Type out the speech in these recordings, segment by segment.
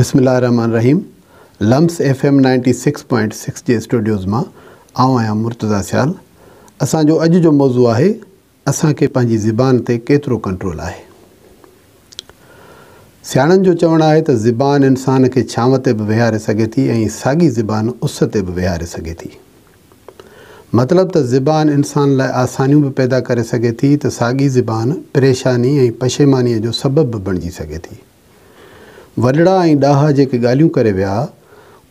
بسم اللہ الرحمن الرحیم लम्स F M ninety six point six J studios मां आउं आहियां मुर्तुज़ा सियाल असांजो अॼु जो मौज़ू आहे असांखे पंहिंजी کے ते केतिरो कंट्रोल आहे کنٹرول जो चवणु आहे त ज़बान इंसान खे छांव ते बि विहारे सघे थी ऐं साॻी ज़बान उस ते बि विहारे सघे थी मतिलबु त ज़बान इंसान लाइ आसानियूं बि पैदा करे सघे थी त साॻी ज़बान परेशानी ऐं पशेमानीअ जो सबबु बि वॾड़ा ऐं ॾाह जेके ॻाल्हियूं करे विया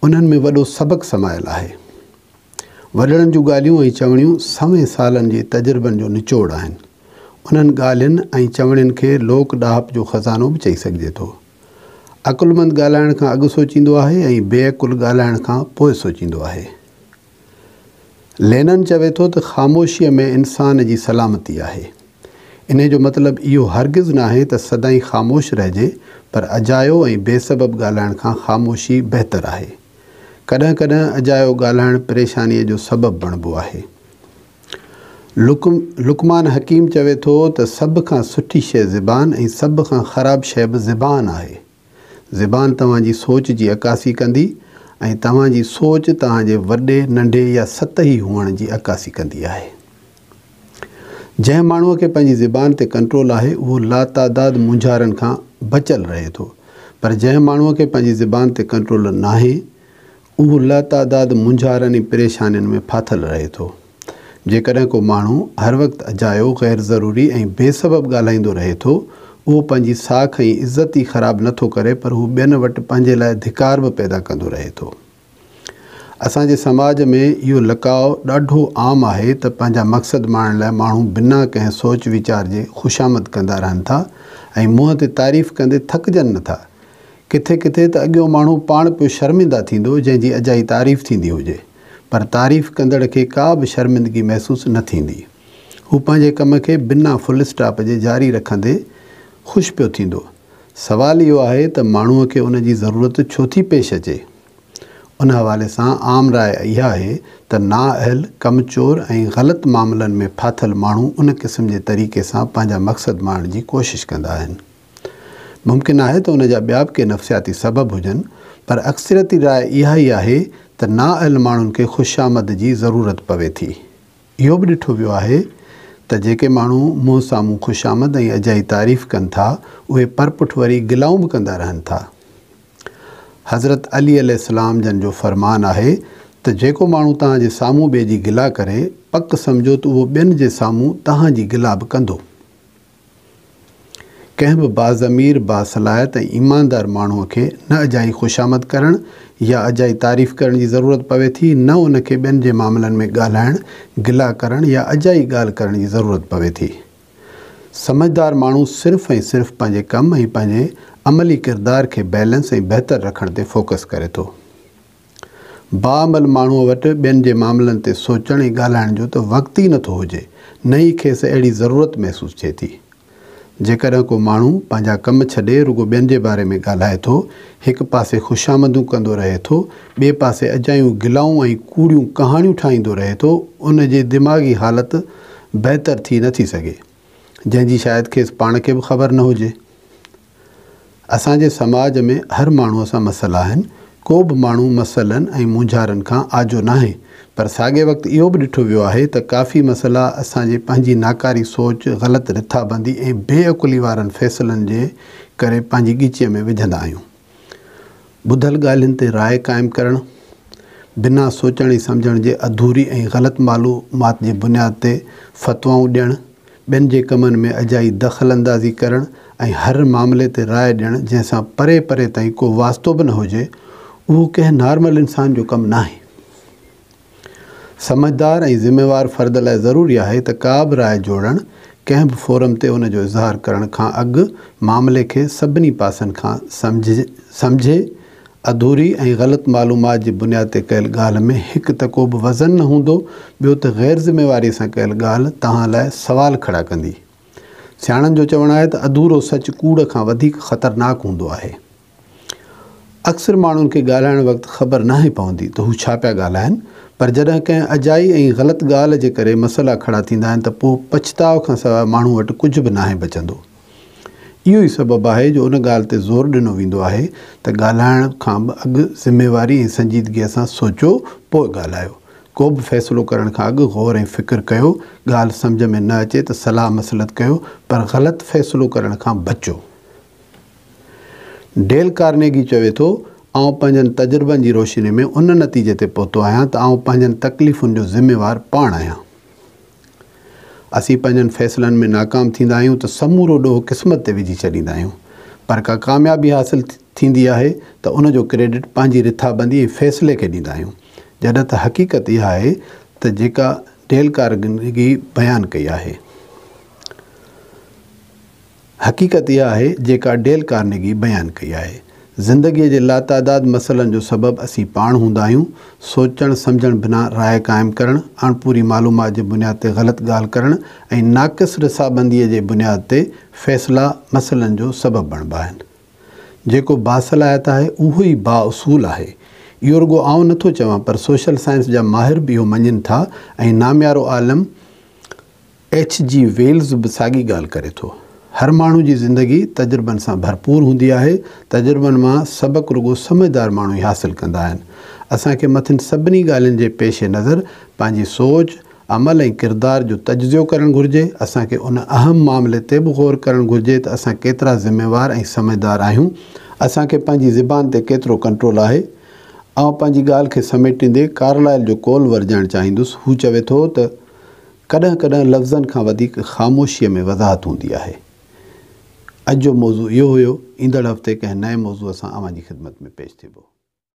उन्हनि में वॾो सबक़ु समायल आहे वॾड़नि जूं ॻाल्हियूं ऐं चवणियूं सवें सालनि जे तजुर्बनि जो निचोड़ आहिनि उन्हनि ॻाल्हियुनि ऐं चवणियुनि खे लोक ॾाहप जो ख़ज़ानो बि चई सघिजे थो अकुलमंद ॻाल्हाइण खां अॻु सोचींदो आहे ऐं बेअकुल ॻाल्हाइण खां पोइ सोचींदो आहे लेनन चवे थो त ख़ामोशीअ में इंसान जी सलामती आहे इन जो मतिलबु इहो हरगिज़ न आहे त सदाईं ख़ामोश रहिजे पर अजायो ऐं बेसबब ॻाल्हाइण खां ख़ामोशी बहितरु आहे कॾहिं कॾहिं अजायो ॻाल्हाइणु परेशानीअ जो सबबु बणिबो आहे लुकम लुकमान हकीम चवे थो त सभ खां सुठी शइ ज़बान ऐं सभ खां ख़राबु शइ बि ज़बान आहे ज़बान तव्हांजी सोच जी अकासी कंदी ऐं तव्हांजी सोच तव्हांजे वॾे नंढे या सतही हुअण जी अकासी कंदी आहे जंहिं माण्हूअ खे पंहिंजी ज़बान ते कंट्रोल आहे उहो लातादाद मुंझारनि खां बचियल रहे थो पर जंहिं माण्हूअ खे पंहिंजी ज़बान ते कंट्रोल न आहे उहो लातादाद मुंझारनि ऐं परेशानियुनि में फाथल रहे थो जेकॾहिं को माण्हू हर वक़्तु अजायो गै़र ज़रूरी ऐं बेसबबु ॻाल्हाईंदो रहे थो उहो पंहिंजी साख ऐं इज़त ई ख़राबु नथो करे पर हू ॿियनि वटि पंहिंजे लाइ धिकार बि पैदा कंदो रहे थो असांजे समाज में इहो लकाव ॾाढो आम आहे त पंहिंजा मक़सदु माणण लाइ माण्हू बिना कंहिं सोच वीचार जे ख़ुशामद कंदा रहनि था ऐं मुंहं ते तारीफ़ कंदे थकजनि नथा किथे किथे त अॻियों माण्हू पाण पियो शर्मिंदा थींदो जंहिंजी अजाई तारीफ़ थींदी हुजे पर तारीफ़ कंदड़ खे का बि शर्मिंदगी महसूसु न थींदी हू पंहिंजे कम खे बिना फुल स्टॉप जे जारी रखंदे ख़ुशि पियो थींदो सुवालु इहो आहे त माण्हूअ खे उन जी ज़रूरत छो थी पेश अचे उन हवाले सां आम राय इहा आहे त नाअहल कमचोर ऐं ग़लति मामलनि में फाथल माण्हू उन क़िस्म जे तरीक़े सां पंहिंजा मक़सदु माणण जी कोशिशि कंदा आहिनि मुमकिन आहे त उन जा ॿिया बि के नफ़्सियाती सबबु हुजनि पर अक्सरती राय इहा ई आहे त नाअहल माण्हुनि खे ख़ुशामद जी ज़रूरत पवे थी इहो बि ॾिठो वियो आहे त जेके माण्हू मुंहुं साम्हूं ख़ुशामद ऐं अजाई तारीफ़ कनि था उहे परपुठ वरी गिलाऊं बि कंदा रहनि था हज़रत अलीजन जो फ़र्मान आहे त जेको माण्हू तव्हांजे साम्हूं ॿिए जी गिला करे पक सम्झो त उहो ॿियनि जे साम्हूं तव्हांजी गिला बि कंदो कंहिं बि बाज़मीर बासलायत ईमानदार माण्हूअ खे न अजाई ख़ुशामद करणु या अजाई तारीफ़ करण जी ज़रूरत पवे थी न उनखे ॿियनि जे मामलनि में ॻाल्हाइणु गिला करणु या अजाई ॻाल्हि करण जी ज़रूरत पवे थी समझदार माण्हू सिर्फ़ ऐं सिर्फ़ पंहिंजे कम ऐं पंहिंजे अमली किरदार खे बैलेंस ऐं बहितरु रखण ते फ़ोकस करे थो बामल अमल माण्हूअ वटि ॿियनि जे मामलनि ते सोचण ऐं ॻाल्हाइण जो त वक़्तु ई नथो हुजे नई खेसि अहिड़ी ज़रूरत महिसूसु थिए थी जेकॾहिं को माण्हू पंहिंजा कम छॾे रुगो ॿियनि जे बारे में ॻाल्हाए थो हिकु पासे ख़ुशामदू कंदो रहे थो ॿिए पासे अजायूं गिलाऊं ऐं कूड़ियूं कहाणियूं ठाहींदो रहे थो उन जी दिमाग़ी हालति बहितरु थी नथी सघे जंहिंजी शायदि खेसि पाण खे बि ख़बर न हुजे असांजे समाज में हर माण्हूअ सां मसला आहिनि को बि माण्हू मसलनि ऐं मुंझारनि खां आजो न आहे पर साॻे वक़्तु इहो बि ॾिठो वियो आहे त काफ़ी मसला असांजे पंहिंजी नाकारी सोच ग़लति रिथाबंदी ऐं बेअकुली वारनि फ़ैसिलनि जे करे पंहिंजी ॻिचीअ में विझंदा आहियूं ॿुधल ॻाल्हियुनि ते राय क़ाइमु करणु बिना सोचण ई सम्झण जे अधूरी ऐं ग़लति मालूमात जे बुनियाद ते फ़तवाऊं ॾियणु ॿियनि जे कमनि में अजाई दख़ल अंदाज़ी करणु ऐं हर मामले ते राय ॾियणु जंहिं परे परे ताईं को वास्तो बि न हुजे उहो कंहिं नॉर्मल इंसान जो कमु न समझदार ऐं ज़िमेवारु फ़र्द लाइ ज़रूरी आहे त का बि राय जोड़णु कंहिं बि फोरम ते उनजो इज़हार करण खां अॻु मामले खे सभिनी पासनि खां सम्झ सम्झे अधूरी ऐं ग़लति मालूमात जी बुनियाद ते कयल ॻाल्हि में हिकु त को बि वज़न न हूंदो ॿियो त गै़र ज़िमेवारी सां कयल ॻाल्हि तव्हां लाइ सुवालु खड़ा कंदी सियाणनि जो चवणु आहे त अधूरो सच कूड़ खां वधीक ख़तरनाक हूंदो आहे अक्सर माण्हुनि खे ॻाल्हाइण वक़्तु ख़बर न ई पवंदी त हू छा पिया ॻाल्हाइनि पर जॾहिं कंहिं अजाई ऐं ग़लति ॻाल्हि जे करे मसाला खड़ा थींदा आहिनि त पोइ पछताव खां सवाइ माण्हू वटि कुझु बि नाहे बचंदो इहो ई सबबु आहे जो उन ॻाल्हि ते ज़ोर ॾिनो वेंदो आहे त ॻाल्हाइण खां बि अॻु ज़िमेवारी ऐं संजीदगीअ सां सोचो पोइ ॻाल्हायो को बि फ़ैसिलो करण खां अॻु ग़ौर ऐं फ़िक्र कयो ॻाल्हि सम्झ में न अचे त सलाह मसलत कयो पर ग़लति फ़ैसिलो करण खां बचो डेल कारेगी चवे थो ऐं पंहिंजनि तजुर्बनि जी रोशनी में उन नतीजे ते पहुतो आहियां त आउं पंहिंजनि तकलीफ़ुनि जो ज़िम्मेवारु पाण आहियां असीं पंहिंजनि फ़ैसिलनि में नाकाम थींदा आहियूं त समूरो ॾोहु क़िस्मत ते विझी छॾींदा आहियूं पर का कामयाबी हासिलु थींदी आहे त उनजो क्रेडिट पंहिंजी रिथाबंदी ऐं फ़ैसिले खे ॾींदा आहियूं जॾहिं त हक़ीक़त इहा आहे त जेका डेल कारगिंदगी बयानु कई आहे हक़ीक़त इहा आहे जेका डेल कारनेगी बयानु कई आहे ज़िंदगीअ जे लातादाद मसइलनि जो सबबु असीं पाण हूंदा आहियूं सोचणु सम्झणु बिना राय क़ाइमु करणु अणपूरी मालूमात जे बुनियाद ते ग़लति ॻाल्हि करणु ऐं नाक़िस रिसाबंदीअ जे बुनियाद ते फ़ैसिला मसइलनि जो सबबु बणिबा आहिनि जेको बासलाहियत आहे उहो ई बाउसूल आहे इहो रुॻो आउं नथो चवां पर सोशल साइंस जा माहिर बि इहो मञनि था ऐं नाम्यारो आलम एच जी वेल्स बि साॻी ॻाल्हि करे थो हर माण्हू जी ज़िंदगी तजुर्बनि सां भरपूर हूंदी आहे तजुर्बनि मां सबक़ु रुगो समझदार माण्हू ई हासिलु कंदा आहिनि असांखे मथियुनि सभिनी ॻाल्हियुनि जे पेशे नज़र पंहिंजी सोच अमल ऐं किरदार जो तजिजो करणु घुरिजे असांखे उन अहम मामले ते बि ग़ौर करणु घुरिजे त असां केतिरा ज़िमेवार ऐं समझदार आहियूं असांखे पंहिंजी ज़बान ते केतिरो कंट्रोल आहे ऐं पंहिंजी ॻाल्हि खे समेटींदे कारलाइल जो कोल वरजाइणु चाहींदुसि हू चवे थो त कॾहिं कॾहिं लफ़्ज़नि खां वधीक ख़ामोशीअ में वज़ाहत हूंदी आहे अॼु जो मौज़ू इहो हुयो ईंदड़ हफ़्ते कंहिं नए मौज़ू असां अवांजी ख़िदमत में पेश थिएबो